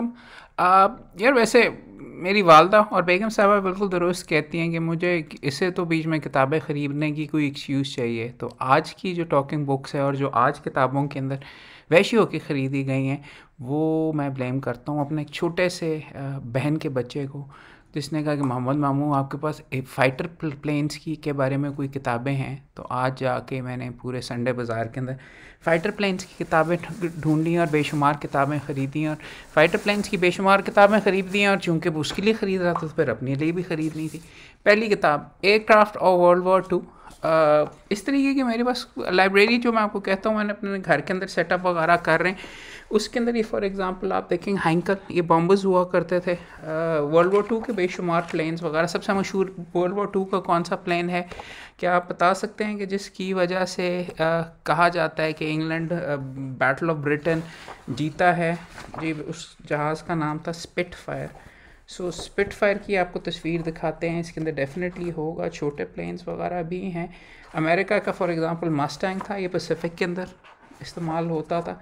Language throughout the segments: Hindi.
यार वैसे मेरी वालदा और बेगम साहबा बिल्कुल दुरुस्त कहती हैं कि मुझे इसे तो बीच में किताबें ख़रीदने की कोई एक्सक्यूज़ चाहिए तो आज की जो टॉकिंग बुक्स है और जो आज किताबों के अंदर वैशी होकर ख़रीदी गई हैं वो मैं ब्लेम करता हूँ अपने छोटे से बहन के बच्चे को तो इसने कहा कि मोहम्मद मामू आपके पास एक फाइटर प्लेन्स की के बारे में कोई किताबें हैं तो आज जाके मैंने पूरे संडे बाज़ार के अंदर फ़ाइटर प्लेन्स की किताबें ढूंढी और बेशुमार किताबें ख़रीदी और फ़ाइटर प्लेन्स की बेशुमार किताबें ख़रीद दी और चूँकि उसके लिए ख़रीद रहा था तो फिर अपने लिए भी ख़रीदनी थी पहली किताब एयरक्राफ्ट और वर्ल्ड वॉर टू इस तरीके की मेरे पास लाइब्रेरी जो मैं आपको कहता हूँ मैंने अपने घर के अंदर सेटअप वगैरह कर रहे हैं उसके अंदर ये फॉर एग्जांपल आप देखेंगे हैंकर ये बॉम्बर्स हुआ करते थे वर्ल्ड वॉर टू के बेशुमार प्लेन्स वगैरह सबसे मशहूर वर्ल्ड वॉर टू का कौन सा प्लेन है क्या आप बता सकते हैं कि जिसकी वजह से आ, कहा जाता है कि इंग्लैंड बैटल ऑफ ब्रिटेन जीता है जी उस जहाज़ का नाम था Spitfire so Spitfire की आपको तस्वीर दिखाते हैं इसके अंदर डेफिनेटली होगा छोटे प्लेन्स वगैरह भी हैं अमेरिका का फॉर एग्ज़ाम्पल मस्टैंग था ये पैसिफिक के अंदर इस्तेमाल होता था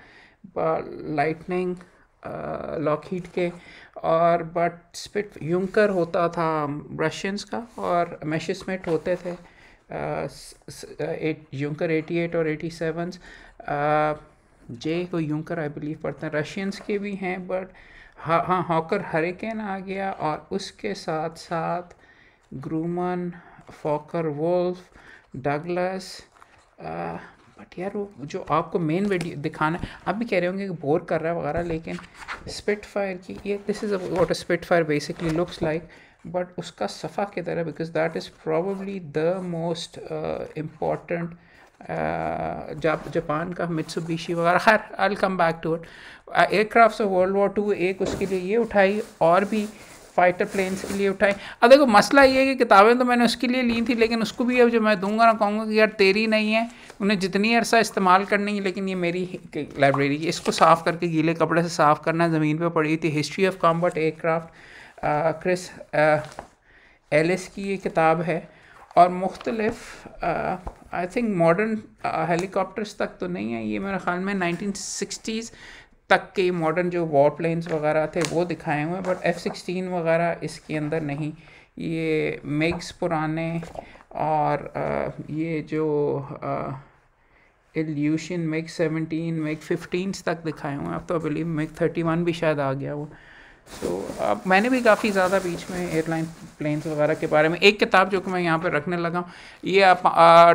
लाइटनिंग लॉकहीट के और बट स्पिट यूंकर होता था रशियंस का और मेशस्मेट होते थे यूंकर एटी एट और एटी सेवन जे को यूंकर आई बिलीव पढ़ते हैं रशियंस के भी हैं बट हाँ हाँ हॉकर हरिकेन आ गया और उसके साथ साथ Grumman Focke Wulf Douglas but यार वो जो आपको मेन वीडियो दिखाना है आप भी कह रहे होंगे कि बोर कर रहा है वगैरह लेकिन स्पिट फायर की ये this is what Spitfire basically looks like but उसका सफ़ा की तरह because that is probably the most important Jap Japan का मित्सुबिशी वगैरह खैर I come back to it aircraft of world war two एक उसके लिए ये उठाई और भी फाइटर प्लेन्स के लिए उठाई अब देखो मसला ये है कि किताबें तो मैंने उसके लिए ली थी लेकिन उसको भी अब जो मैं दूंगा ना कहूँगा कि यार तेरी नहीं है उन्हें जितनी अरसा इस्तेमाल करनी है लेकिन ये मेरी लाइब्रेरी है इसको साफ़ करके गीले कपड़े से साफ़ करना ज़मीन पर पड़ी थी history of combat aircraft Chris Ellis की ये किताब है और मुख्तलफ आई थिंक मॉडर्न हेलीकॉप्टर्स तक तो नहीं है ये मेरे ख्याल में नाइनटीन सिक्सटीज़ तक के मॉडर्न जो वॉर प्लेन्स वगैरह थे वो दिखाए हुए हैं बट एफ़ सिक्सटीन वगैरह इसके अंदर नहीं ये मेग्स पुराने और आ, ये जो evolution MiG seventeen MiG fifteen तक दिखाए हुए हैं अब तो बिलीव मेग थर्टी वन भी शायद आ गया वो तो अब मैंने भी काफ़ी ज़्यादा बीच में एयरलाइन प्लेन्स वगैरह के बारे में एक किताब जो कि मैं यहाँ पर रखने लगा हूँ ये आप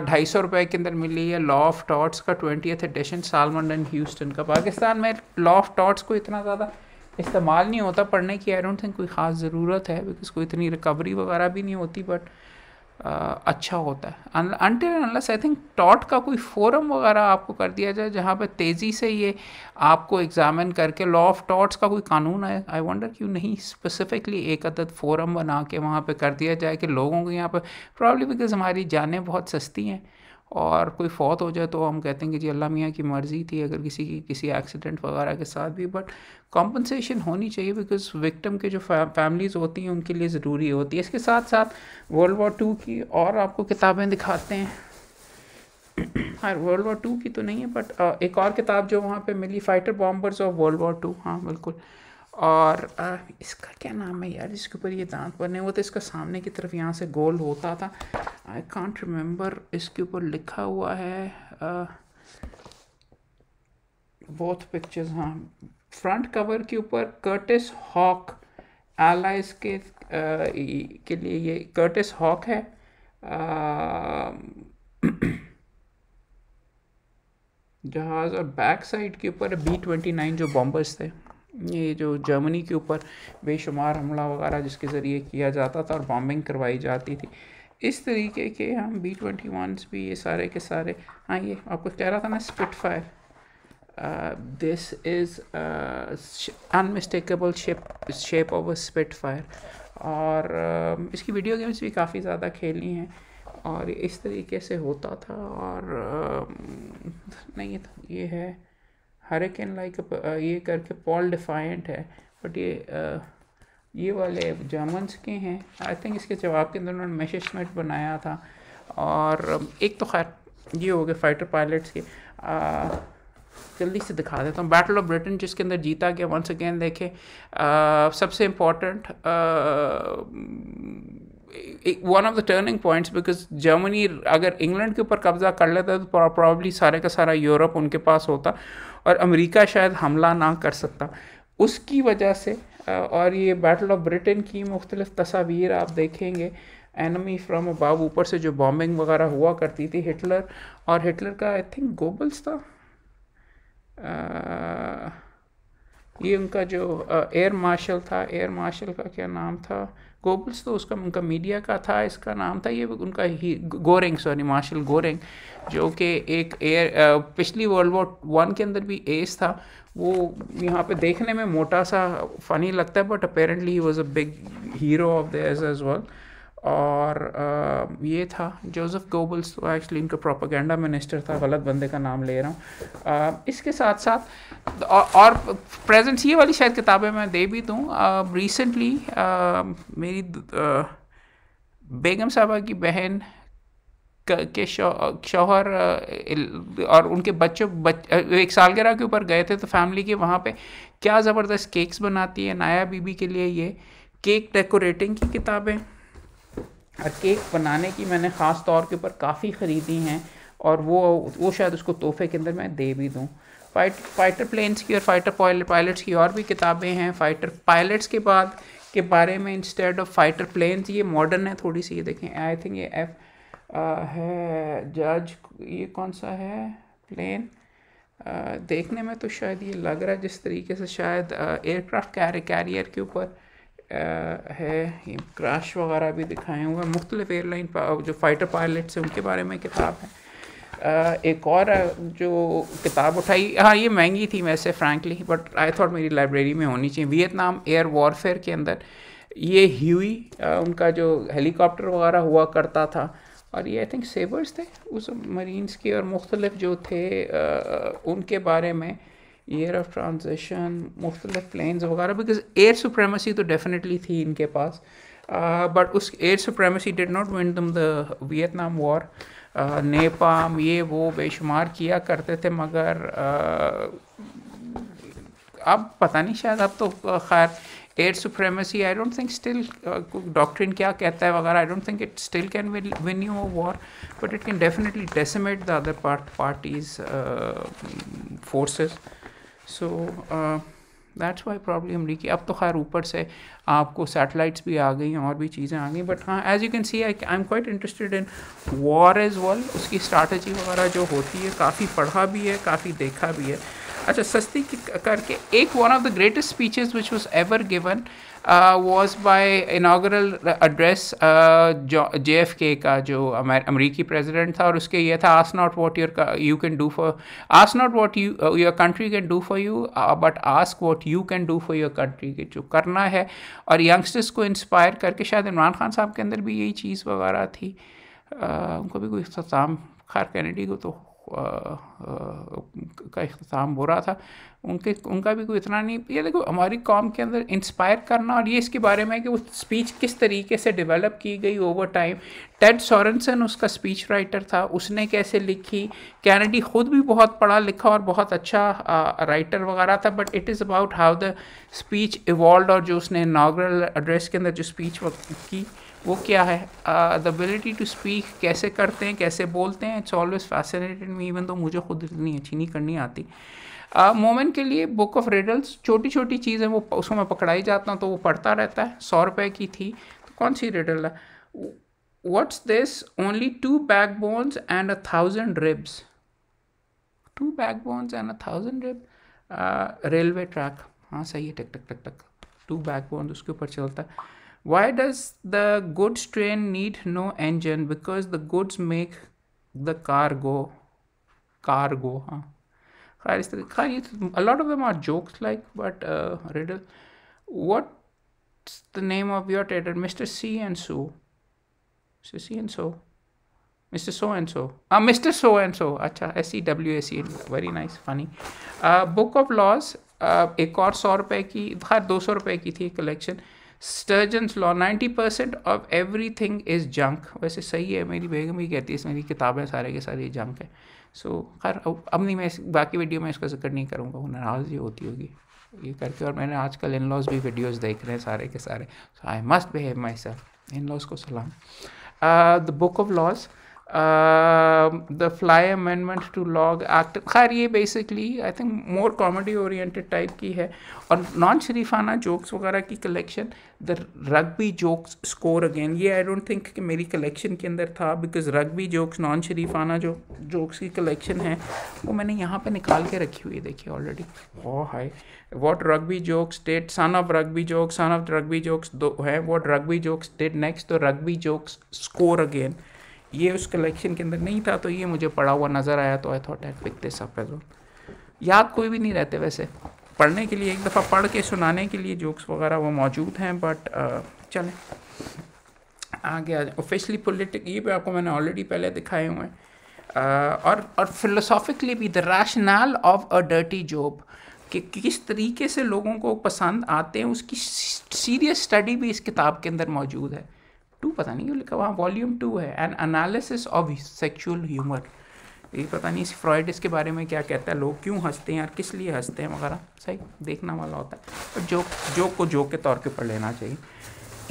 ढाई सौ रुपये के अंदर मिली है लॉ ऑफ टॉट्स का twentieth edition Salmond and Heuston का पाकिस्तान में लॉ ऑफ टॉट्स को इतना ज़्यादा इस्तेमाल नहीं होता पढ़ने की आई डोंट थिंक कोई ख़ास ज़रूरत है बिकॉज कोई इतनी रिकवरी वगैरह भी नहीं होती बट अच्छा होता है अनटिल अनलस आई थिंक टॉट का कोई फोरम वगैरह आपको कर दिया जाए जहाँ पे तेज़ी से ये आपको एग्जामिन करके लॉ ऑफ टॉट्स का कोई कानून है आई वंडर क्यों नहीं स्पेसिफिकली एक अदद फोरम बना के वहाँ पे कर दिया जाए कि लोगों को यहाँ पे प्रॉब्लम बिकॉज हमारी जानें बहुत सस्ती हैं और कोई फौत हो जाए तो हम कहते हैं कि जी अल्लाह मियाँ की मर्ज़ी थी अगर किसी की किसी एक्सीडेंट वगैरह के साथ भी बट कॉम्पनसेशन होनी चाहिए बिकॉज विक्टम के जो फैमिलीज़ होती हैं उनके लिए ज़रूरी होती है इसके साथ साथ वर्ल्ड वॉर टू की और आपको किताबें दिखाते हैं हर वर्ल्ड वॉर टू की तो नहीं है बट एक और किताब जो वहाँ पे मिली fighter bombers of world war two हाँ बिल्कुल और आ, इसका क्या नाम है यार जिसके ऊपर ये दांत बने हुए थे इसका सामने की तरफ यहाँ से गोल होता था आई कॉन्ट रिमेंबर इसके ऊपर लिखा हुआ है बोथ पिक्चर्स हाँ फ्रंट कवर के ऊपर कर्टिस हॉक एलाइज के आ, के लिए ये कर्टिस हॉक है जहाज़ और बैक साइड के ऊपर बी ट्वेंटी नाइन जो बॉम्बर्स थे ये जो जर्मनी के ऊपर बेशुमार हमला वगैरह जिसके ज़रिए किया जाता था और बॉम्बिंग करवाई जाती थी इस तरीके के हम बी ट्वेंटी वन भी ये सारे के सारे हाँ ये आपको कह रहा था ना Spitfire this is unmistakable shape shape of a Spitfire और uh, इसकी वीडियो गेम्स भी काफ़ी ज़्यादा खेली हैं और इस तरीके से होता था और uh, नहीं था ये है हरिकेन लाइक uh, ये करके पॉल डिफाइंट है बट ये आ, uh, ये वाले जर्मन्स के हैं आई थिंक इसके जवाब के अंदर उन्होंने मैशमेंट बनाया था और um, एक तो खैर ये हो गए फाइटर पायलट्स के आ, uh, जल्दी से दिखा देता हूँ बैटल ऑफ ब्रिटेन जिसके अंदर जीता गया वंस अगेन देखें सबसे important one of the turning points because Germany अगर इंग्लैंड के ऊपर कब्जा कर लेता तो प्रॉब्ली सारे का सारा यूरोप उनके पास होता और अमेरिका शायद हमला ना कर सकता उसकी वजह से और ये बैटल ऑफ ब्रिटेन की मुख्तलिफ तस्वीर आप देखेंगे एनमी फ्रॉम अबाव ऊपर से जो बॉम्बिंग वगैरह हुआ करती थी हिटलर और हिटलर का आई थिंक गोबल्स था आ, ये उनका जो एयर मार्शल था एयर मार्शल का क्या नाम था गोबल्स तो उसका उनका मीडिया का था इसका नाम था ये उनका ही गोरेंग सॉरी मार्शल गोरेंग जो कि एक एयर uh, पिछली वर्ल्ड वॉर वन के अंदर भी एस था वो यहाँ पे देखने में मोटा सा फनी लगता है but apparently he was a big hero of the age age well well ये था जोसेफ गोबल्स तो एक्चुअली इनका प्रोपागेंडा मिनिस्टर था गलत बंदे का नाम ले रहा हूँ इसके साथ साथ और, और ये वाली शायद किताबें मैं दे भी दूँ रिसेंटली मेरी बेगम साहबा की बहन के शौहर और उनके बच्चों बच, एक सालगिरह के ऊपर गए थे तो फैमिली के वहाँ पे क्या ज़बरदस्त केक्स बनाती है नाया बीबी के लिए ये केक डेकोरेटिंग की किताबें और केक बनाने की मैंने ख़ास तौर के ऊपर काफ़ी ख़रीदी हैं और वो वो शायद उसको तोहफे के अंदर मैं दे भी दूँ फाइट फाइटर प्लेन्स की और फाइटर पायलट्स की और भी किताबें हैं फाइटर पायलट्स के बाद के बारे में इंस्टेड ऑफ फाइटर प्लेन्स ये मॉडर्न है थोड़ी सी ये देखें आई थिंक ये एफ है जज ये कौन सा है प्लेन देखने में तो शायद ये लग रहा है जिस तरीके से शायद एयरक्राफ्ट कैरियर के ऊपर है क्रैश वगैरह भी दिखाए हुए हैं मुख्तलिफ एयरलाइन जो फ़ाइटर पायलट्स हैं उनके बारे में किताब है एक और जो किताब उठाई हाँ ये महंगी थी वैसे फ्रैंकली बट आई थॉट मेरी लाइब्रेरी में होनी चाहिए वियतनाम एयर वॉरफेयर के अंदर ये ह्यूई उनका जो हेलीकॉप्टर वगैरह हुआ करता था और ये आई थिंक सेबर्स थे उस मरीन्स के और मुख्तलिफ जो थे आ, उनके बारे में ईयर ऑफ ट्रांजिशन मुख्तलिफ प्लेन्स वगैरह बिकॉज एयर सुप्रेमेसी तो डेफिनेटली थी इनके पास बट uh, उस air supremacy did not win them the Vietnam war napalm ये वो बेशुमार किया करते थे मगर uh, अब पता नहीं शायद अब तो uh, खैर air supremacy I don't think still doctrine क्या कहता है वगैरह I don't think it still can win you a war but it can definitely decimate the other part parties forces so that's why problem अमरीकी अब तो खैर ऊपर से आपको सैटेलाइट्स भी आ गई हैं और भी चीज़ें आ गई बट हाँ as you can see I I am quite interested in war as well उसकी स्ट्रैटेजी वगैरह जो होती है काफ़ी पढ़ा भी है काफ़ी देखा भी है अच्छा सस्ती करके एक one of the greatest speeches which was ever given was by inaugural address J F K का जो अमरीकी प्रेजिडेंट था और उसके ये था ask not what your you can do for ask not what you your country can do for you but ask what you can do for your country के जो करना है और यंगस्टर्स को इंस्पायर करके शायद इमरान खान साहब के अंदर भी यही चीज़ वगैरह थी uh, उनको भी कोई सताम खार कैनेडी को तो का अख्ताम हो रहा था उनके उनका भी कोई इतना नहीं ये देखो हमारी कॉम के अंदर इंस्पायर करना और ये इसके बारे में कि वो स्पीच किस तरीके से डेवलप की गई ओवर टाइम टेड सोरेंसन उसका स्पीच राइटर था उसने कैसे लिखी कैनेडी ख़ुद भी बहुत पढ़ा लिखा और बहुत अच्छा आ, राइटर वगैरह था but it is about how the speech evolve और जो उसने नागरल एड्रेस के अंदर जो स्पीच की वो क्या है द एबिलिटी टू स्पीक कैसे करते हैं कैसे बोलते हैं it's always fascinated me even though मुझे खुद इतनी अच्छी नहीं करनी आती uh, मोमेंट uh, के लिए बुक ऑफ रिडल्स छोटी छोटी चीज़ें वो उसको मैं पकड़ाई जाता हूँ तो वो पढ़ता रहता है सौ रुपए की थी तो कौन सी रिडल है what's this only two back bones and a thousand ribs two back bones and a thousand rib railway track हाँ सही है टक टक टक टक टू बैक बोन्स उसके ऊपर चलता है Why does the goods train need no engine? Because the goods make the cargo. Cargo, huh? A lot of them are jokes like, but uh, riddle. What's the name of your trader? Mr. C and so. Mr. C and so. Mr. So and so. Ah, uh, Mr. So and so. Acha, S E W S E. Very nice, funny. Uh, Book of Laws. Uh, ek or सौ रुपए ki, हर दो सौ रुपए की Sturgeon's law ninety percent of everything is junk वैसे सही है मेरी बेगम ही कहती है इस मेरी किताबें सारे के सारे जंक है सो so, खैर अब नहीं मैं बाकी वीडियो में इसका जिक्र नहीं करूँगा वो ही होती होगी ये करके और मैंने आजकल इन लॉज भी वीडियोज़ देख रहे हैं सारे के सारे I must behave myself in laws को सलाम the book of laws the fly amendment to log act खैर ये basically I think more comedy oriented type की है और नॉन शरीफाना जोक्स वगैरह की collection the rugby jokes score again ये आई डोंट थिंक कि मेरी कलेक्शन के अंदर था बिकॉज रग्बी जोक्स नॉन शरीफाना जो जोक्स की कलेक्शन है वो मैंने यहाँ पर निकाल के रखी हुई है देखी already oh hi what rugby jokes did son of rugby jokes son of rugby jokes दो है what rugby jokes did next तो रग्बी जोक्स स्कोर अगेन ये उस कलेक्शन के अंदर नहीं था तो ये मुझे पढ़ा हुआ नज़र आया तो I thought at pick this up as याद कोई भी नहीं रहते वैसे पढ़ने के लिए एक दफ़ा पढ़ के सुनाने के लिए जोक्स वगैरह वो मौजूद हैं बट uh, चलें आगे आ जाए ऑफिशली पोलिटिक ये भी आपको मैंने ऑलरेडी पहले दिखाए हुए हैं uh, और और फिलोसॉफिकली भी the rational of a dirty job कि किस तरीके से लोगों को पसंद आते हैं उसकी सीरियस स्टडी भी इस किताब के अंदर मौजूद है पता नहीं क्यों लिखा वहाँ वॉल्यूम टू है an analysis of sexual humour ये पता नहीं इस फ्रॉइड इसके बारे में क्या कहता है लोग क्यों हंसते हैं यार किस लिए हंसते हैं वगैरह सही देखना वाला होता है और जोक जोक को जोक के तौर के ऊपर लेना चाहिए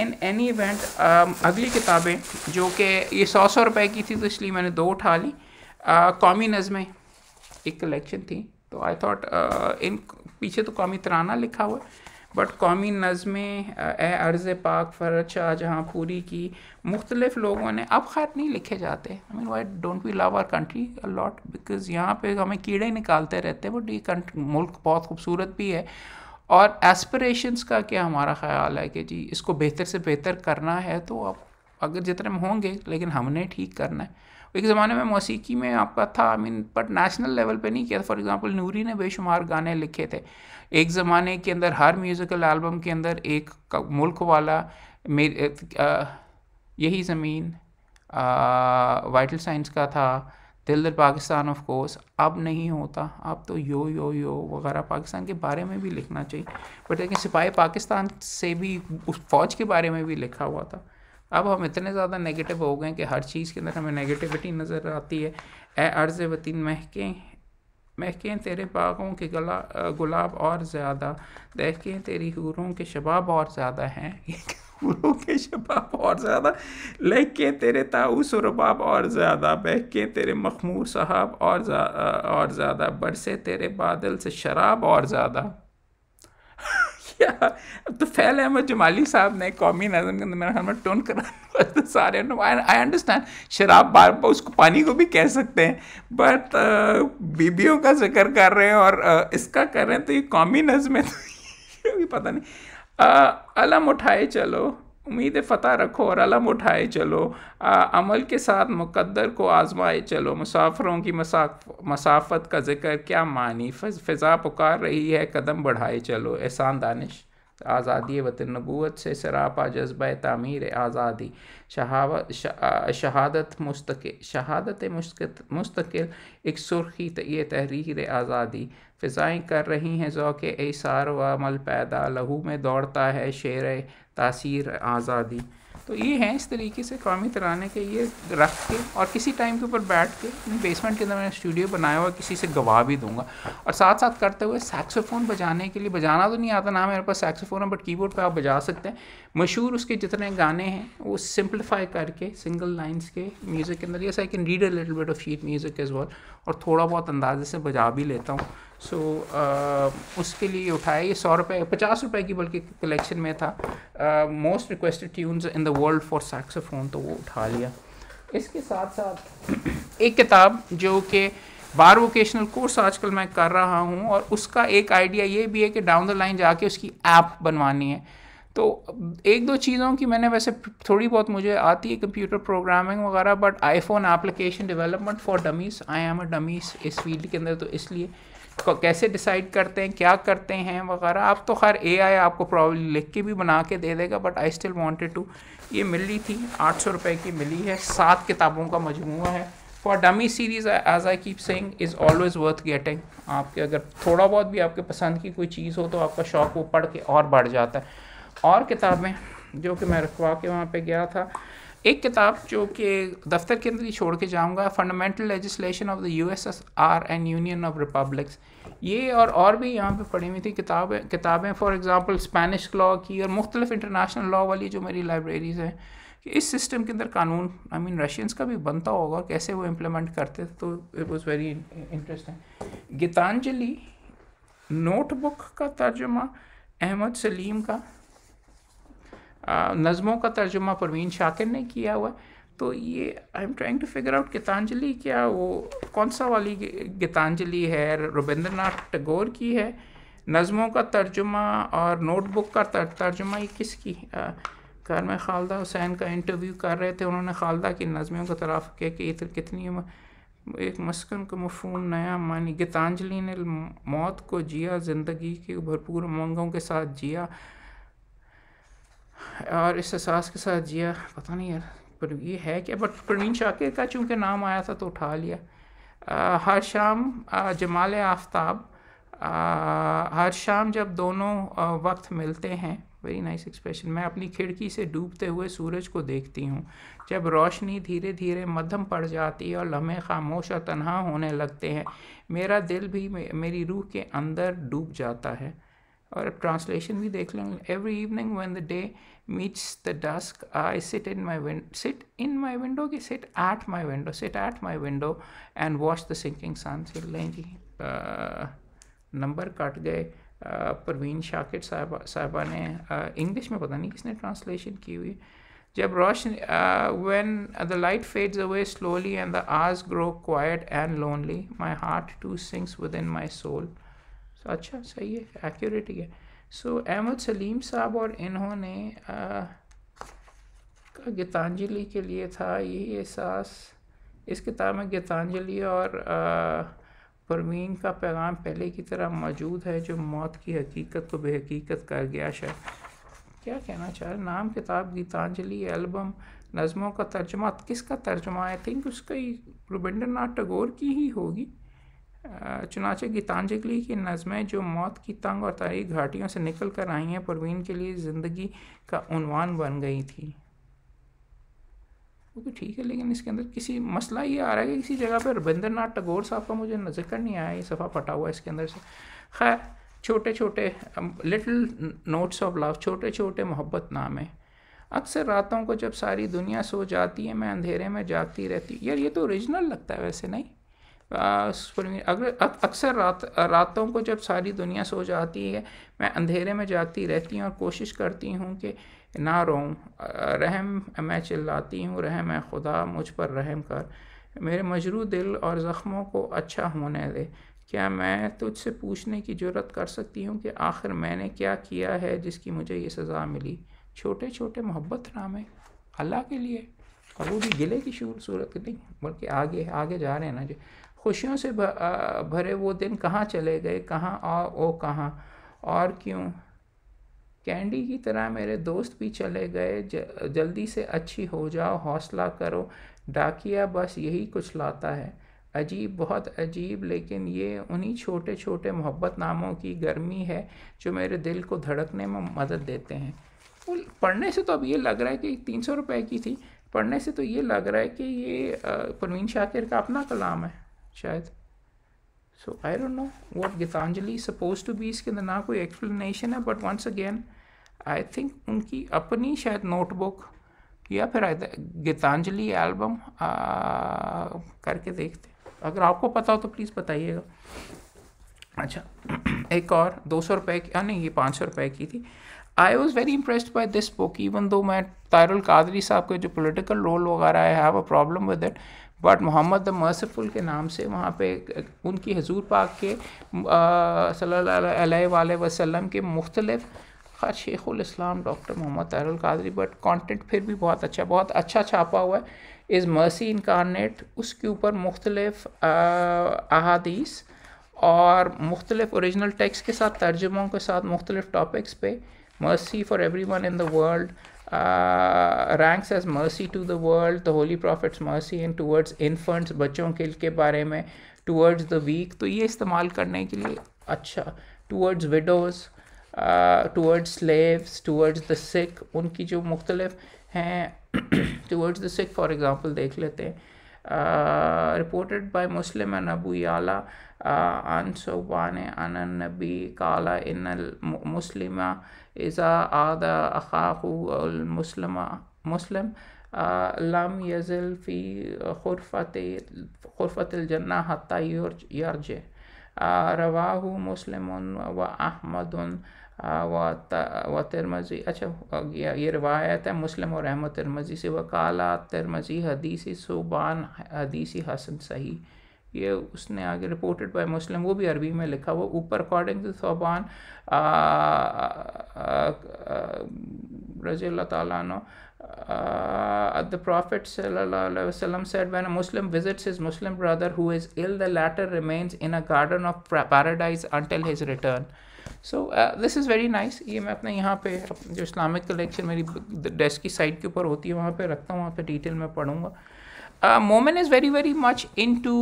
इन एनी इवेंट अगली किताबें जो कि ये सौ सौ रुपए की थी तो इसलिए मैंने दो उठा ली कौमी नजमें एक कलेक्शन थी तो आई थॉट uh, इन पीछे तो कौमी तराना लिखा हुआ है बट कौमी नज़में ए अर्ज़ पाक फ़रत शाह जहाँ पूरी की मुख्तलिफ़ लोगों ने अब खैर नहीं लिखे जाते I mean why don't we love our country a lot because यहाँ पर हमें कीड़े निकालते रहते हैं बट ये मुल्क बहुत खूबसूरत भी है और एस्परेशंस का क्या हमारा ख्याल है कि जी इसको बेहतर से बेहतर करना है तो अब अगर जितने होंगे लेकिन हमने ठीक करना है एक ज़माने में मौसीकी में आपका था I mean but national level पे नहीं किया था फॉर एग्जांपल नूरी ने बेशुमार गाने लिखे थे एक ज़माने के अंदर हर म्यूज़िकल एल्बम के अंदर एक मुल्क वाला मेरे यही ज़मीन वाइटल साइंस का था दिल दिल पाकिस्तान ऑफ कोर्स अब नहीं होता अब तो यो यो यो वगैरह पाकिस्तान के बारे में भी लिखना चाहिए बट लेकिन सिपाही पाकिस्तान से भी उस फौज के बारे में भी लिखा हुआ था अब हम इतने ज़्यादा नेगेटिव हो गए कि हर चीज़ के अंदर हमें नेगेटिविटी नज़र आती है ए अर्ज़ वतीन महके महकें तेरे बागों के गला गुलाब और ज़्यादा देखें तेरी हूरों के शबाब और ज़्यादा हैं के शबाब और ज़्यादा लहके तेरे ताऊस और रबाब और ज़्यादा बहके तेरे मखमूर साहब और और ज़्यादा बरसे तेरे बादल से शराब और ज़्यादा क्या तो फैल अहमद जमाली साहब ने कौमी नज़म के अंदर मेरा हमें टोन करा तो सारे आई अंडरस्टैंड शराब बार उसको पानी को भी कह सकते हैं बट uh, बीबियों का जिक्र कर रहे हैं और uh, इसका कर रहे हैं तो ये कौमी नज़म है तो पता नहीं आ, uh, अलम उठाए चलो उम्मीद फ़तह रखो और अलम उठाए चलो आ, अमल के साथ मुकद्दर को आजमाए चलो मुसाफरों की मसाफत का जिक्र क्या मानी फ़िज़ा पुकार रही है कदम बढ़ाए चलो एहसान दानिश आज़ादी वतन नबूत से सरापा जज्बा तामीर आज़ादी शहावत शहादत मुस्तकिल शहादत मुस्तकिल एक सुर्खी ये तहरीर आज़ादी फ़िज़ाएँ कर रही हैं ज़ौक़ ए सार व अमल पैदा लहू में दौड़ता है शेर तासीर आज़ादी तो ये हैं इस तरीके से कौमी तराने के ये रख के और किसी टाइम के ऊपर बैठ के बेसमेंट के अंदर मैंने स्टूडियो बनाया हुआ किसी से गवाह भी दूंगा और साथ साथ करते हुए सैक्सोफोन बजाने के लिए बजाना तो नहीं आता ना मेरे पास सैक्सोफोन है बट कीबोर्ड पे आप बजा सकते हैं मशहूर उसके जितने गाने हैं वो सिंप्लीफाई करके सिंगल लाइन्स के म्यूज़िक के अंदर ये I can read a little bit of sheet music as well और थोड़ा बहुत अंदाजे से बजा भी लेता हूँ सो so, uh, उसके लिए उठाए सौ रुपये पचास रुपये की बल्कि कलेक्शन में था most requested tunes in the world for saxophone तो वो उठा लिया इसके साथ साथ एक किताब जो कि बार वोकेशनल कोर्स आजकल मैं कर रहा हूँ और उसका एक आइडिया ये भी है कि डाउन द लाइन जाके उसकी ऐप बनवानी है तो एक दो चीज़ों की मैंने वैसे थोड़ी बहुत मुझे आती है कंप्यूटर प्रोग्रामिंग वगैरह but iPhone application development for dummies I am a dummies इस फील्ड के अंदर तो इसलिए कैसे डिसाइड करते हैं क्या करते हैं वगैरह आप तो खैर ए आई आपको प्रॉब्लम लिख के भी बना के दे देगा but I still wanted to ये मिली थी आठ सौ रुपये की मिली है सात किताबों का मजमू है for dummy series as I keep saying is always worth getting आपके अगर थोड़ा बहुत भी आपके पसंद की कोई चीज़ हो तो आपका शौक वो पढ़ के और बढ़ जाता है और किताबें जो कि मैं रखवा के वहाँ पर गया था एक किताब जो कि दफ्तर के अंदर ही छोड़ के जाऊँगा fundamental legislation of the U S S R and union of republics ये और और भी यहाँ पे पढ़ी हुई थी किताबें किताबें फ़ॉर एग्ज़ाम्पल स्पेनिश लॉ की और मुख्तलिफ इंटरनेशनल लॉ वाली जो मेरी लाइब्रेरीज़ हैं कि इस सिस्टम के अंदर कानून आई मीन रशियंस का भी बनता होगा और कैसे वो इम्प्लीमेंट करते थे तो it was very interesting Gitanjali notebook का तर्जुमा अहमद सलीम का नज़मों का तर्जुमा परवीन शाकिर ने किया हुआ तो ये I am trying to figure out Gitanjali क्या वो कौन सा वाली गीतांजलि है रविंद्र नाथ टगोर की है नज़मों का तर्जुमा और नोटबुक का तर, तर्जुमा ये किसकी घर में खालदा हुसैन का इंटरव्यू कर रहे थे उन्होंने खालदा की नज़मों का तराफ़ किया कि इधर तो कितनी एक मस्कन का मफहम नया मानी गीतांजलि ने मौत को जिया ज़िंदगी के भरपूर उमंगों के साथ जिया और इस एहसास के साथ जिया पता नहीं यार पर ये है क्या बट प्रवीण शाकिर का चूँकि नाम आया था तो उठा लिया आ, हर शाम जमाल आफ्ताब हर शाम जब दोनों आ, वक्त मिलते हैं वेरी नाइस एक्सप्रेशन मैं अपनी खिड़की से डूबते हुए सूरज को देखती हूँ जब रोशनी धीरे धीरे मध्यम पड़ जाती है और लम्हे खामोश और तनहा होने लगते हैं मेरा दिल भी मे, मेरी रूह के अंदर डूब जाता है or a translation we dekh every evening when the day meets the dusk i sit in my win- sit in my window ki sit at my window sit at my window and watch the sinking sun sit lenge uh, number kat gaye uh, parveen shakir sahab sahab ne english mein pata nahi kisne translation ki hui when the light fades away slowly and the hours grow quiet and lonely my heart too sinks within my soul तो अच्छा सही है एक्यूरेट ही है सो अहमद सलीम साहब और इन्होंने का गीतांजलि के लिए था यही एहसास इस किताब में गीतांजलि और परवीन का पैगाम पहले की तरह मौजूद है जो मौत की हकीकत को बेहकीकत कर गया शायद क्या कहना चाह रहे नाम किताब गीतांजलि एल्बम नज़मों का तर्जमा किसका तर्जमा आई थिंक उसका ही रविंद्र नाथ टगोर की ही होगी चुनाचे गीतांजलि की नज़में जो मौत की तंग और तारीख घाटियों से निकल कर आई हैं परवीन के लिए ज़िंदगी का उनवान बन गई थी वो तो ठीक है लेकिन इसके अंदर किसी मसला ये आ रहा है कि किसी जगह पर रविंद्रनाथ टगोर साहब का मुझे जिक्र नहीं आया ये सफ़ा फटा हुआ इसके अंदर से खैर छोटे छोटे लिटिल नोट्स ऑफ लव छोटे छोटे मोहब्बत नाम है अक्सर रातों को जब सारी दुनिया सो जाती है मैं अंधेरे में जागती रहती यार ये तो ओरिजिनल लगता है वैसे नहीं अगर अक्सर रात रातों को जब सारी दुनिया सो जाती है मैं अंधेरे में जाती रहती हूँ और कोशिश करती हूँ कि ना रोऊँ रहम मैं चिल्लाती हूँ रहम है खुदा मुझ पर रहम कर मेरे मजरू दिल और ज़ख्मों को अच्छा होने दे क्या मैं तुझसे पूछने की ज़रूरत कर सकती हूँ कि आखिर मैंने क्या किया है जिसकी मुझे ये सज़ा मिली छोटे छोटे मोहब्बत नामे अल्लाह के लिए और वो भी गिले की शूर सूरत नहीं बल्कि आगे आगे जा रहे हैं ना जो खुशियों से भरे वो दिन कहाँ चले गए कहाँ और ओ कहाँ और क्यों कैंडी की तरह मेरे दोस्त भी चले गए जल्दी से अच्छी हो जाओ हौसला करो डाकिया बस यही कुछ लाता है अजीब बहुत अजीब लेकिन ये उन्हीं छोटे छोटे मोहब्बत नामों की गर्मी है जो मेरे दिल को धड़कने में मदद देते हैं पढ़ने से तो अब ये लग रहा है कि तीन सौ रुपये की थी पढ़ने से तो ये लग रहा है कि ये परवीन शाकिर का अपना कलाम है शायद so I don't know what Gitanjali suppose to be इसके अंदर ना कोई एक्सप्लेनेशन है but once again I think उनकी अपनी शायद नोटबुक या फिर गीतांजलि एल्बम करके देखते अगर आपको पता हो तो प्लीज़ बताइएगा अच्छा एक और दो सौ रुपये की नहीं ये पाँच सौ रुपये की थी I was very impressed by this book even though मैं तायरुल कादरी साहब के जो पोलिटिकल रोल वगैरह I have a problem with it but Muhammad the merciful के नाम से वहाँ पे उनकी हजूर पाक के सल वसम के मुख्तलिफ़ Sheikh um doctor Muhammad Tahirul Qadri but content फिर भी बहुत अच्छा बहुत अच्छा छापा हुआ है इज़ मर्सी इनकारनेट उसके ऊपर मुख्तलफ़ अहादीस और मुख्तलिफ औरिजिनल टेक्स्ट के साथ तर्जुमों के साथ मुख्तलिफ टॉपिक्स पे mercy for every one in the world uh, ranks as mercy to the world the holy prophet's mercy and towards infants बच्चों के के बारे में towards the weak तो ये इस्तेमाल करने के लिए अच्छा towards widows uh, towards slaves towards the sick उनकी जो मुख्तलफ हैं towards the sick for example देख लेते हैं reported by Muslim and Abu Yala uh, an Sobane an Nabi Kala in al Muslima इज़ा आदा अखाहमसलम मुस्लिम लम यजल्फ़ी फ़ी खुरफत रवाह मुस्लिम व अहमद व तिरमजी अच्छा ये रिवायत है मुस्लिम और अहमद तिरमजी से वकाला तिरमजी हदीसी सुबान हदीसी हसन सही ये उसने आगे रिपोर्टेड बाय मुस्लिम वो भी अरबी में लिखा हुआ ऊपर अकॉर्डिंग टू सोबान रजी अल्लाह तु Uh, the Prophet وسلم, said, When a Muslim visits his Muslim brother who is ill, the latter remains in a garden of paradise until his return. So this is very nice ये मैं अपने यहाँ पे जो इस्लामिक कलेक्शन मेरी डेस्क की साइट के ऊपर होती है वहाँ पे रखता हूँ वहाँ पे डिटेल में पढ़ूँगा मोमेन मोमन is very very much into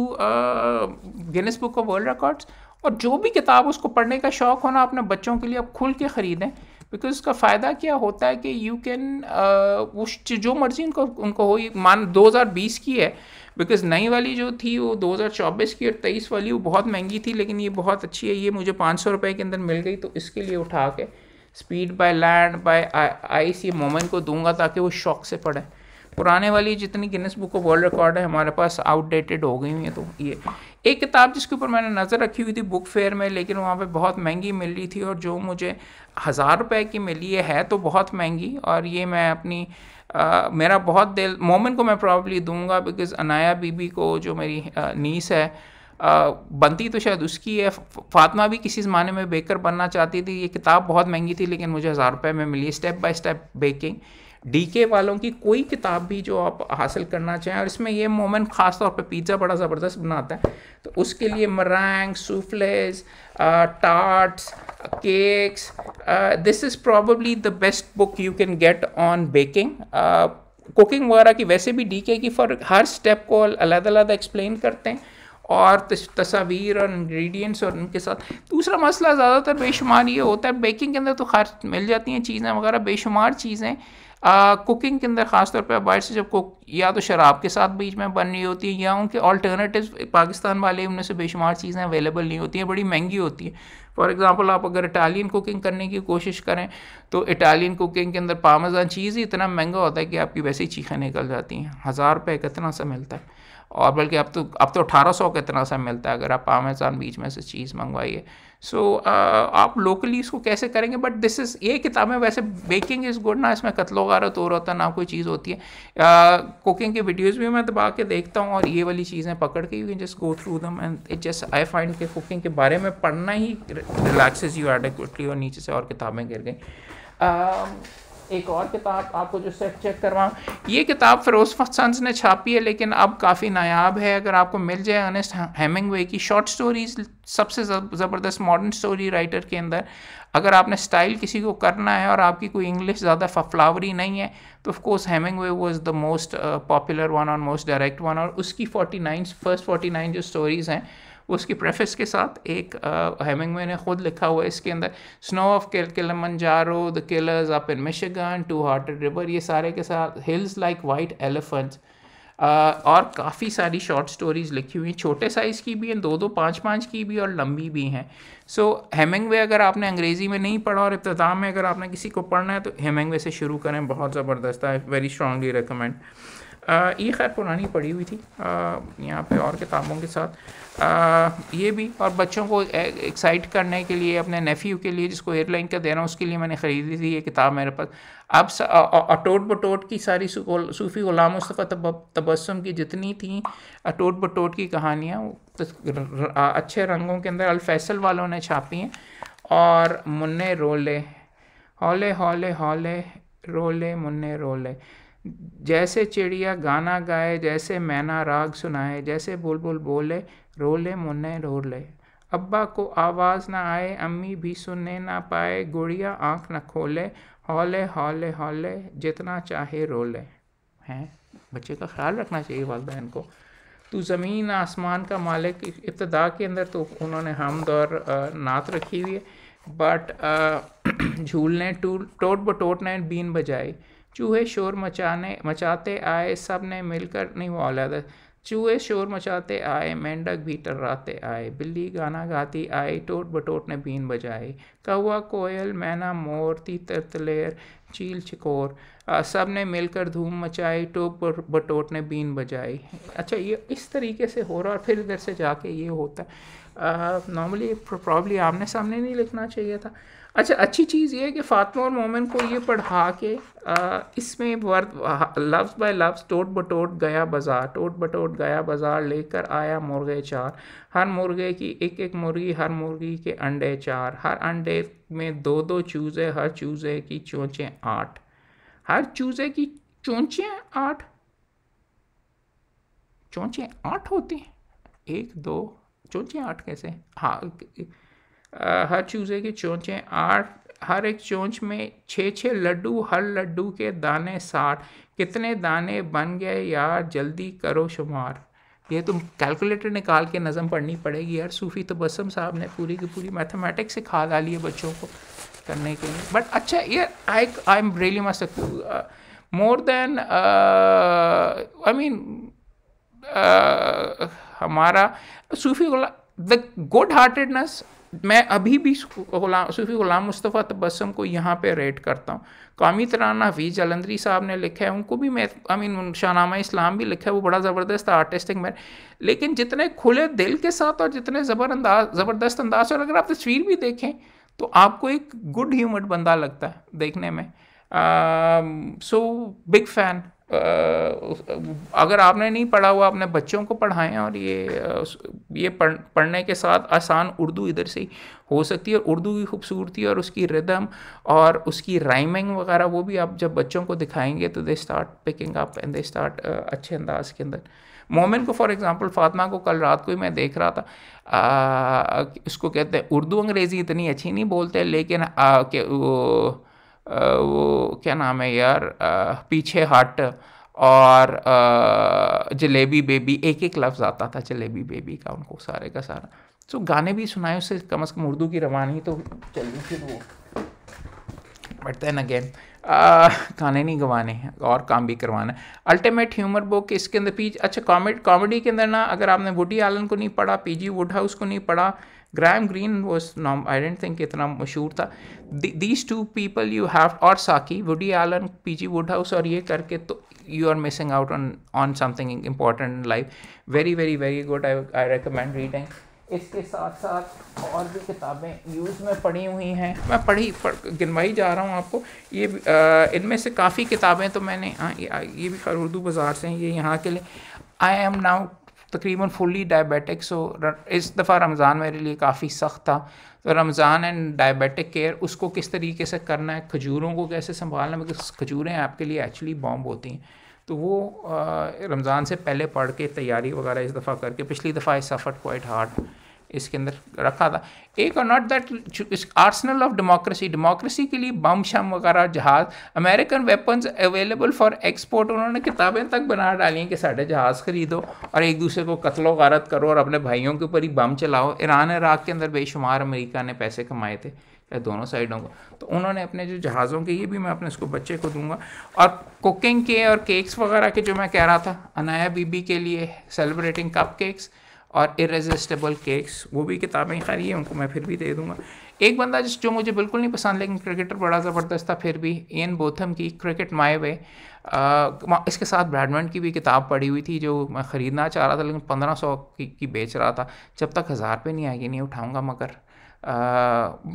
Guinness book of world records और जो भी किताब उसको पढ़ने का शौक़ होना अपने बच्चों के लिए आप खुल के ख़रीदें बिकॉज उसका फ़ायदा क्या होता है कि यू कैन उस जो मर्ज़ी उनको उनको हो मान 2020 की है बिकॉज नई वाली जो थी वो 2024 की और 23 वाली वो बहुत महंगी थी लेकिन ये बहुत अच्छी है ये मुझे पाँच सौ रुपये के अंदर मिल गई तो इसके लिए उठा के speed by land by ice ये मोमेंट को दूंगा ताकि वो शौक से पढ़े पुराने वाली जितनी Guinness book of world record है हमारे पास आउटडेटेड हो गई हुई है तो ये एक किताब जिसके ऊपर मैंने नज़र रखी हुई थी बुक फेयर में लेकिन वहाँ पे बहुत महंगी मिल रही थी और जो मुझे हज़ार रुपए की मिली है, है तो बहुत महंगी और ये मैं अपनी आ, मेरा बहुत दिल मोमेंट को मैं प्रॉब्ली दूंगा बिकॉज़ अनाया बीबी को जो मेरी नीस है आ, बनती तो शायद उसकी है फातमा भी किसी ज़माने में बेकर बनना चाहती थी ये किताब बहुत महंगी थी लेकिन मुझे हज़ार रुपये में मिली step by step baking DK वालों की कोई किताब भी जो आप हासिल करना चाहें और इसमें ये मोमेंट ख़ास तौर पे पिज़्ज़ा बड़ा ज़बरदस्त बनाता है तो उसके लिए meringue souffles tarts cakes this is probably the best book you can get on baking cooking वगैरह की वैसे भी डीके की फॉर हर स्टेप को अलग अलग एक्सप्लेन करते हैं और तस्वीर और इंग्रेडिएंट्स और उनके साथ दूसरा मसला ज़्यादातर बेशुमार ये होता है बेकिंग के अंदर तो खर्च मिल जाती हैं चीज़ें वगैरह बेशुमार चीज़ें कुकिंग के अंदर ख़ासतौर पर अबाइड से जब कुक या तो शराब के साथ बीच में बन रही होती है या उनके ऑल्टरनेटिव पाकिस्तान वाले उनमें से बेशुमार चीज़ें अवेलेबल नहीं होती हैं बड़ी महंगी होती हैं फॉर एग्जांपल आप अगर इटालियन कुकिंग करने की कोशिश करें तो इटालियन कुकिंग के अंदर पामजान चीज़ ही इतना महंगा होता है कि आपकी वैसे ही चीखें निकल जाती हैं हज़ार रुपये कितना सा मिलता है और बल्कि अब तो अब तो अठारह सौ कितना सा मिलता है अगर आप पामेजान बीच में से चीज़ मंगवाइए सो so, uh, आप लोकली इसको कैसे करेंगे बट दिस इज़ ये किताब है वैसे बेकिंग इज़ गुड ना इसमें कत्लो गारत रहा होता ना कोई चीज़ होती है कुकिंग uh, की वीडियोज़ भी मैं दबा के देखता हूँ और ये वाली चीज़ें पकड़ के you can just go through them and it just I find के कुकिंग के बारे में पढ़ना ही रिलैक्सेज यू एडिक्वेटली और नीचे से और किताबें गिर गई um, एक और किताब आपको जो सेट चेक करवाऊँ ये किताब फ़िरोज़ फसंस ने छापी है लेकिन अब काफ़ी नायाब है अगर आपको मिल जाए अनेस्ट वे की शॉर्ट स्टोरीज सबसे ज़बरदस्त मॉडर्न स्टोरी राइटर के अंदर अगर आपने स्टाइल किसी को करना है और आपकी कोई इंग्लिश ज़्यादा फ्लावरी नहीं है तो ऑफकोर्स वो was the most popular one और मोस्ट डायरेक्ट वन और उसकी forty nine first forty nine जो स्टोरीज़ हैं उसकी प्रेफिस के साथ एक हेमिंगवे ने खुद लिखा हुआ है इसके अंदर snow of kil Kilimanjaro the killers up in Michigan two hearted river ये सारे के साथ हिल्स लाइक वाइट एलिफेंट्स और काफ़ी सारी शॉर्ट स्टोरीज़ लिखी हुई हैं छोटे साइज़ की भी हैं दो दो पाँच पाँच की भी और लंबी भी हैं सो so, अगर आपने अंग्रेज़ी में नहीं पढ़ा और इब्तदा में अगर आपने किसी को पढ़ना है तो हेमिंग से शुरू करें बहुत ज़बरदस्त है वेरी स्ट्रांगली रिकमेंड ये खैर पुरानी पड़ी हुई थी यहाँ पे और किताबों के साथ ये भी और बच्चों को एक्साइट करने के लिए अपने नेफ़्यू के लिए जिसको एयरलाइन का दे रहा हूँ उसके लिए मैंने ख़रीदी थी ये किताब मेरे पास अब अटोट बटोट की सारी सूफ़ी गुलाम मुस्तफ़ा तबस्म की जितनी थी अटोट बटोट की कहानियाँ तो अच्छे रंगों के अंदर अलफैसल वालों ने छापी हैं और मुन्ने रोले हौले हौले हौले रोले मुन्ने रोले जैसे चिड़िया गाना गाए जैसे मैना राग सुनाए जैसे बुलबुल बोले रोले मुन्ने ले अब्बा को आवाज़ ना आए अम्मी भी सुनने ना पाए गुड़िया आँख ना खोले हौले हौले हौले जितना चाहे रोले हैं बच्चे का ख्याल रखना चाहिए वालदेन को तो ज़मीन आसमान का मालिक इब्तदा के अंदर तो उन्होंने हमद और नात रखी हुई है बट झूलने टूल टोट बटोट ने बीन बजाई चूहे शोर मचाने मचाते आए सब ने मिलकर नहीं वो औलाद चूहे शोर मचाते आए मेंढक भी टर्राते आए बिल्ली गाना गाती आई टोट बटोट ने बीन बजाए कौआ कोयल मैना मोर तीतर तलेर चील चिकोर सब ने मिलकर धूम मचाई टोप बटोट ने बीन बजाई अच्छा ये इस तरीके से हो रहा और फिर इधर से जाके ये होता नॉर्मली प्रॉब्ली आमने सामने नहीं लिखना चाहिए था अच्छा अच्छी चीज़ ये है कि फ़ातमा और मोमिन को ये पढ़ा के इसमें वर्द लफ्ज़ बाय लफ्ज़ टोट बटोट गया बाज़ार टोट बटोट गया बाज़ार लेकर आया मुर्गे चार हर मुर्गे की एक एक मुर्गी हर मुर्गी के अंडे चार हर अंडे में दो दो चूज़े हर चूज़े की चोंचें आठ हर चूज़े की चोंचें आठ चोंचें आठ होती हैं एक दो चोंचें आठ कैसे हाँ हर चूज़े की चोंचें आठ हर एक चोंच में छः छः लड्डू हर लड्डू के दाने साठ कितने दाने बन गए यार जल्दी करो शुमार ये तो कैलकुलेटर निकाल के नज़म पढ़नी पड़ेगी यार सूफ़ी तबसम साहब ने पूरी की पूरी मैथमेटिक्स सिखा डाली है बच्चों को करने के लिए बट अच्छा यार I I am really must more than I mean हमारा सूफ़ी द गुड हार्टेडनेस मैं अभी भी गुलाम सूफी गुलाम मुस्तफ़ा तबस्म को यहाँ पे रेट करता हूँ कामी तराना वी जलंधरी साहब ने लिखा है उनको भी मैं आई मीन शाहनामा इस्लाम भी लिखा है वो बड़ा ज़बरदस्त आर्टिस्टिक मैन लेकिन जितने खुले दिल के साथ और जितने ज़बर अंदाज ज़बरदस्त अंदाज और अगर आप तस्वीर भी देखें तो आपको एक गुड ह्यूमड बंदा लगता है देखने में सो बिग फ़ैन अगर आपने नहीं पढ़ा हुआ अपने बच्चों को पढ़ाएं और ये ये पढ़, पढ़ने के साथ आसान उर्दू इधर से हो सकती है और उर्दू की खूबसूरती और उसकी रिदम और उसकी राइमिंग वगैरह वो भी आप जब बच्चों को दिखाएंगे तो they start picking up and they start अच्छे अंदाज के अंदर मोमिन को फॉर एग्जांपल फातिमा को कल रात को ही मैं देख रहा था आ, इसको कहते हैं उर्दू अंग्रेज़ी इतनी अच्छी नहीं बोलते लेकिन आ, के, वो, वो क्या नाम है यार पीछे हट और जलेबी बेबी एक एक लफ्ज़ आता था जलेबी बेबी का उनको सारे का सारा तो गाने भी सुनाए उससे कम अज़ कम उर्दू की रवानी तो चलनी थी वो बट दैन अगेन गाने नहीं गवाने हैं और काम भी करवाना है अल्टीमेट ह्यूमर बुक इसके अंदर पी अच्छा कॉमेड कॉमेडी के अंदर ना अगर आपने वुडी आलन को नहीं पढ़ा पीजी वुड हाउस को नहीं पढ़ा ग्राम ग्रीन वॉज नाम आई डेंट थिंक इतना मशहूर था these two people you have और Saki Woody Allen P G Wodehouse और ये करके तो you are missing out on on something important life very very very good I I recommend reading इसके साथ साथ और भी किताबें यूज़ में पढ़ी हुई हैं मैं पढ़ी पढ़, गिनवाई जा रहा हूँ आपको ये इनमें से काफ़ी किताबें तो मैंने आ, हाँ, ये, ये भी खैर उर्दू बाज़ार से हैं ये यहाँ के लिए आई एम नाउ तकरीबन फुली डायबिटिक सो इस दफ़ा रमज़ान मेरे लिए काफ़ी सख्त था तो रमज़ान एंड डायबिटिक केयर उसको किस तरीके से करना है खजूरों को कैसे संभालना है बिकॉज खजूरें आपके लिए एक्चुअली बॉम्ब होती हैं तो वो रमज़ान से पहले पढ़ के तैयारी वगैरह इस दफ़ा करके पिछली दफ़ा इस सफ़र क्वाइट हार्ड इसके अंदर रखा था एक और not that arsenal of democracy democracy के लिए बम शम वगैरह जहाज American weapons available for export उन्होंने किताबें तक बना डाली हैं कि साढ़े जहाज़ ख़रीदो और एक दूसरे को कत्लो गारत करो और अपने भाइयों के ऊपर ही बम चलाओ ईरान इराक के अंदर बेशुमार अमेरिका ने पैसे कमाए थे दोनों साइडों को तो उन्होंने अपने जो जहाज़ों के ये भी मैं अपने उसको बच्चे को दूंगा और कुकिंग के और केक्स वगैरह के जो मैं कह रहा था अनाया बीबी के लिए सेलिब्रेटिंग कप केक्स और इरेजिस्टेबल केक्स वो भी किताबें खैर ये उनको मैं फिर भी दे दूँगा एक बंदा जिस जो मुझे बिल्कुल नहीं पसंद लेकिन क्रिकेटर बड़ा ज़बरदस्त था फिर भी एन बोथम की क्रिकेट माए वे इसके साथ ब्रैडमंड की भी किताब पड़ी हुई थी जो मैं ख़रीदना चाह रहा था लेकिन पंद्रह सौ की, की बेच रहा था जब तक हज़ार पे नहीं आएगी नहीं उठाऊँगा मगर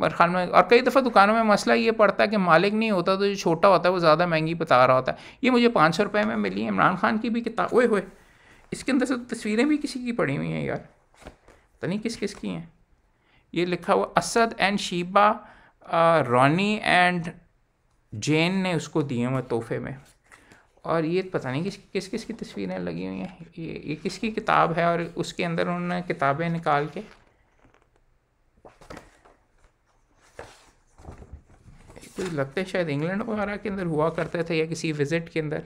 मेरे ख्याल में और कई दफ़ा दुकानों में मसला ये पड़ता है कि मालिक नहीं होता तो जो छोटा होता है वो ज़्यादा महंगी बता रहा होता है ये मुझे पाँच सौ रुपये में मिली इमरान खान की भी किताब ओए हुए इसके अंदर से तो तस्वीरें भी किसी की पड़ी हुई हैं यार पता नहीं किस किस की हैं ये लिखा हुआ Asad and Sheeba Ronnie and Jane ने उसको दिए हुए तोहफे में और ये पता नहीं किस किस किस की तस्वीरें लगी हुई हैं ये ये किसकी किताब है और उसके अंदर उन्होंने किताबें निकाल के कुछ लगता है शायद इंग्लैंड वगैरह के अंदर हुआ करते थे या किसी विज़िट के अंदर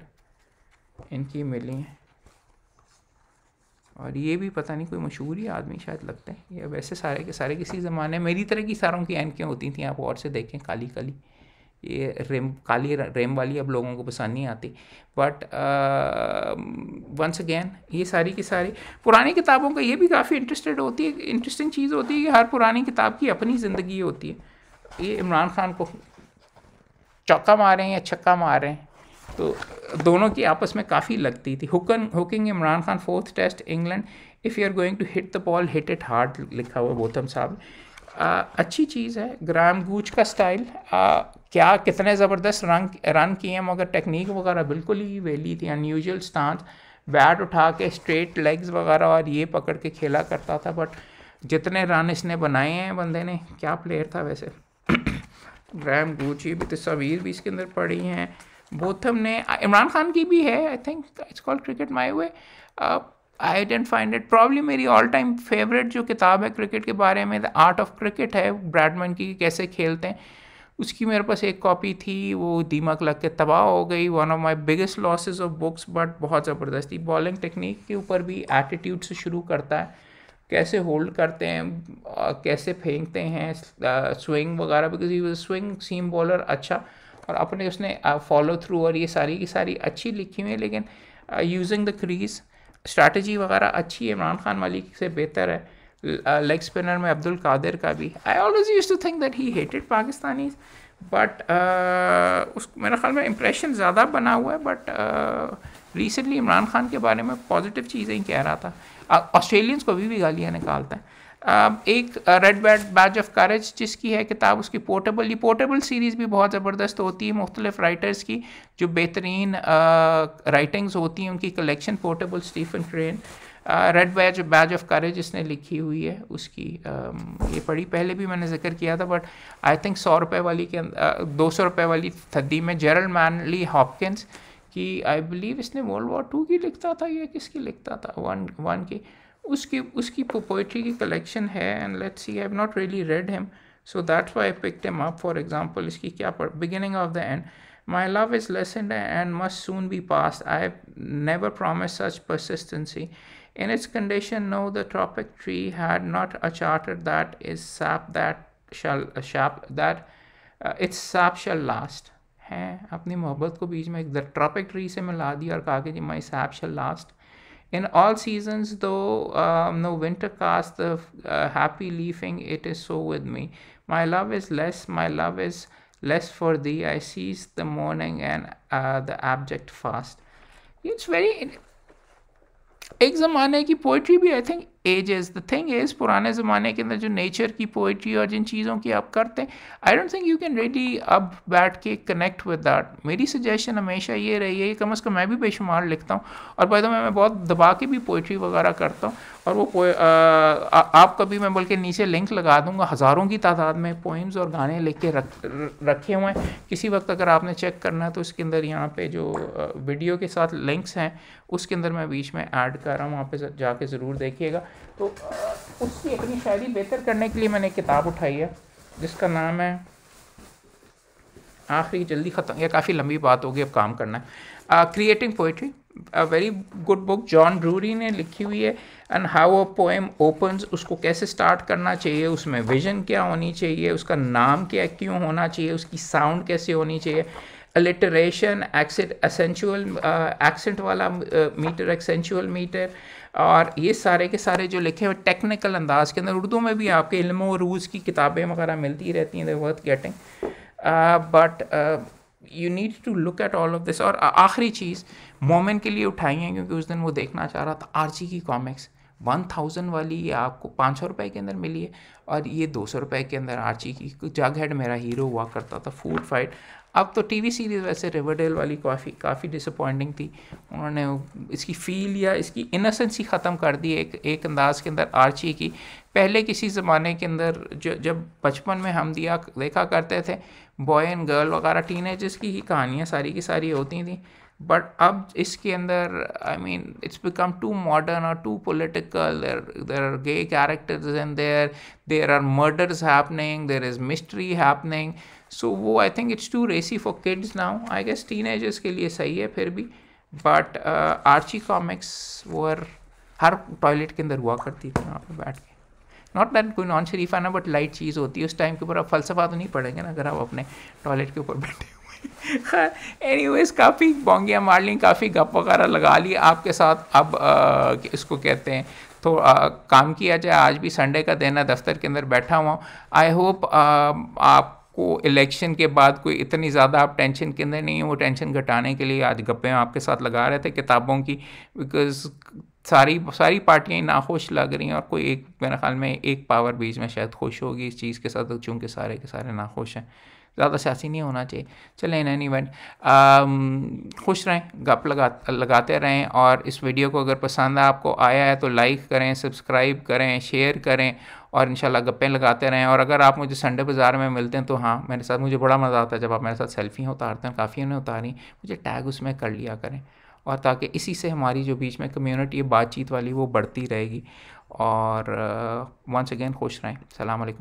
इनकी मिली हैं और ये भी पता नहीं कोई मशहूर ही आदमी शायद लगते हैं या वैसे सारे के सारे किसी ज़माने मेरी तरह की सारों की एनकें होती थी आप और से देखें काली काली ये रेम काली रेम वाली अब लोगों को पसंद नहीं आती बट वंस अगेन ये सारी की सारी पुरानी किताबों का ये भी काफ़ी इंटरेस्टेड होती है इंटरेस्टिंग चीज़ होती है कि हर पुरानी किताब की अपनी ज़िंदगी होती है ये इमरान खान को चौका मार रहे हैं या छक्का मार रहे हैं तो दोनों की आपस में काफ़ी लगती थी hook hooking Imran Khan fourth test England if you are going to hit the ball hit it hard लिखा हुआ गौतम साहब अच्छी चीज़ है ग्राम गूच का स्टाइल आ, क्या कितने ज़बरदस्त रन रन किए हैं मगर टेक्निक वगैरह बिल्कुल ही वेली थी अनयूजल स्टांस बैट उठा के स्ट्रेट लेग्स वगैरह और ये पकड़ के खेला करता था बट जितने रन इसने बनाए हैं बंदे ने क्या प्लेयर था वैसे ग्रैम गूची भी तस्वीर तो भी इसके अंदर पड़ी हैं बोथम ने इमरान uh, खान की भी है I think it's called cricket my way I didn't find it probably मेरी ऑल टाइम फेवरेट जो किताब है क्रिकेट के बारे में द आर्ट ऑफ क्रिकेट है ब्रैडमैन की कैसे खेलते हैं उसकी मेरे पास एक कॉपी थी वो दिमाग लग के तबाह हो गई one of my biggest losses of books but बहुत ज़बरदस्त थी बॉलिंग टेक्निक के ऊपर भी एटीट्यूड से शुरू करता है कैसे होल्ड करते हैं uh, कैसे फेंकते हैं स्विंग uh, वगैरह because he was swing seam bowler अच्छा और अपने उसने फॉलो थ्रू और ये सारी की सारी अच्छी लिखी हुई है लेकिन यूजिंग द क्रीज स्ट्रैटेजी वगैरह अच्छी है इमरान खान मलिक से बेहतर है लेग स्पिनर में अब्दुल कादिर का भी I always use to think that he hated Pakistani but उस मेरे ख्याल में इम्प्रेशन ज़्यादा बना हुआ है बट रिसेंटली इमरान खान के बारे में पॉजिटिव चीज़ें ही कह रहा था ऑस्ट्रेलियंस को भी, भी गालियाँ निकालता है एक red bad badge of courage जिसकी है किताब उसकी पोर्टेबल ये पोर्टेबल सीरीज़ भी बहुत ज़बरदस्त होती है मुख्तलिफ राइटर्स की जो बेहतरीन राइटिंग्स होती हैं उनकी collection portable Stephen Crane red badge badge of courage इसने लिखी हुई है उसकी uh, ये पढ़ी पहले भी मैंने जिक्र किया था बट आई थिंक सौ रुपये वाली के दो सौ रुपये वाली थद्दी में जेरल मैनली हॉपकिंस की आई बिलीव इसने वर्ल्ड वॉर टू की लिखता था या किसकी लिखता था वन वन की उसकी उसकी पोइट्री की कलेक्शन है and let's see I have not really read him so that why I picked him up for example इसकी क्या पर beginning of the end my love is lesson and must soon be pass I never promise such persistency in its condition no the tropic tree had not a charter that is sap that shall shape that its sap shall last हैं अपनी मोहब्बत को बीच में एक ट्रॉपिक ट्री से मिला दिया और कहा कि जी my sap shall last in all seasons though um, no winter cast the uh, happy leafing it is so with me my love is less my love is less for thee i seize the morning and uh, the abject fast it's very एक ज़माने की पोइट्री भी I think ages the thing is पुराने ज़माने के अंदर जो नेचर की पोइट्री और जिन चीज़ों की आप करते हैं I don't think you can really अब बैठ के कनेक्ट विद दैट मेरी सजेशन हमेशा ये रही है कम अज़ कम मैं भी बेशुमार लिखता हूँ और बाय द मैं बहुत दबा के भी पोइट्री वगैरह करता हूँ और वो आ, आ, आप कभी मैं बल्कि नीचे लिंक लगा दूंगा हज़ारों की तादाद में पोइम्स और गाने लिख के रख रखे हुए हैं किसी वक्त अगर आपने चेक करना है तो उसके अंदर यहाँ पे जो वीडियो के साथ लिंक्स हैं उसके अंदर मैं बीच में ऐड कर रहा हूँ वहाँ पे जाके ज़रूर देखिएगा तो उसकी अपनी शायरी बेहतर करने के लिए मैंने एक किताब उठाई है जिसका नाम है आखिरी जल्दी ख़त्म या काफ़ी लंबी बात होगी अब काम करना है creating poetry a very good book John Drury ने लिखी हुई है and how a poem opens उसको कैसे स्टार्ट करना चाहिए उसमें विजन क्या होनी चाहिए उसका नाम क्या क्यों होना चाहिए उसकी साउंड कैसे होनी चाहिए अलिटरेशन एक्सेंट एसेंशुअल एक्सेंट वाला मीटर एक्सेंशुअल मीटर और ये सारे के सारे जो लिखे हुए टेक्निकल अंदाज के अंदर उर्दू में भी आपके इल्म रूज़ की किताबें वगैरह मिलती रहती हैं worth getting but you need to look at all of this और आखिरी चीज़ मोमेंट के लिए उठाई हैं क्योंकि उस दिन वो देखना चाह रहा था आर्ची की कॉमिक्स वन थाउजेंड वाली ये आपको पाँच सौ रुपये के अंदर मिली है और ये दो सौ रुपये के अंदर आर्ची की जग हेड मेरा हीरो हुआ करता था फूड फाइट अब तो टीवी सीरीज़ वैसे रिवरडेल वाली काफ़ी काफ़ी डिसअपॉइंटिंग थी उन्होंने इसकी फील या इसकी इनोसेंस ही ख़त्म कर दी एक एक अंदाज के अंदर आर्ची की पहले किसी ज़माने के अंदर जो जब बचपन में हम दिया देखा करते थे बॉय एंड गर्ल वगैरह टीनेजर्स की ही कहानियाँ सारी की सारी होती थी बट अब इसके अंदर I mean it's become too modern और too political there there are gay characters and there there are murders happening there is mystery happening so so, वो I think it's too racy for kids now I guess agers के लिए सही है फिर भी बट आर्ची कॉमिक्स वो हर टॉयलेट के अंदर हुआ करती थी वहाँ पर बैठ के नॉट दैट कोई नॉन आना बट लाइट चीज़ होती है उस टाइम के ऊपर आप फलसफा तो नहीं पढ़ेंगे ना अगर आप अपने टॉयलेट के ऊपर बैठे हुए एनी वेज काफ़ी बोंगियाँ मार ली काफ़ी गप वगैरह लगा ली आपके साथ अब आ, uh, इसको कहते हैं तो आ, uh, काम किया जाए आज भी संडे का दिन है दफ्तर के अंदर बैठा हुआ आई होप uh, आप को इलेक्शन के बाद कोई इतनी ज़्यादा आप टेंशन के अंदर नहीं है वो टेंशन घटाने के लिए आज गप्पे आपके साथ लगा रहे थे किताबों की बिकॉज सारी सारी पार्टियाँ नाखुश लग रही हैं और कोई एक मेरे ख्याल में एक पावर बीच में शायद खुश होगी इस चीज़ के साथ चूँकि सारे के सारे नाखुश हैं ज़्यादा सियासी नहीं होना चाहिए चलें इन एनी इवेंट खुश रहें गप लगा लगाते रहें और इस वीडियो को अगर पसंद आपको आया है तो लाइक करें सब्सक्राइब करें शेयर करें और इन गप्पें लगाते रहें और अगर आप मुझे संडे बाज़ार में मिलते हैं तो हाँ मेरे साथ मुझे बड़ा मज़ा आता है जब आप मेरे साथ सेल्फियाँ उतारते हैं काफ़ी उन्हें उतारी मुझे टैग उसमें कर लिया करें और ताकि इसी से हमारी जो बीच में कम्यूनिटी है बातचीत वाली वो बढ़ती रहेगी और वंस अगेन खुश रहें सलामकुम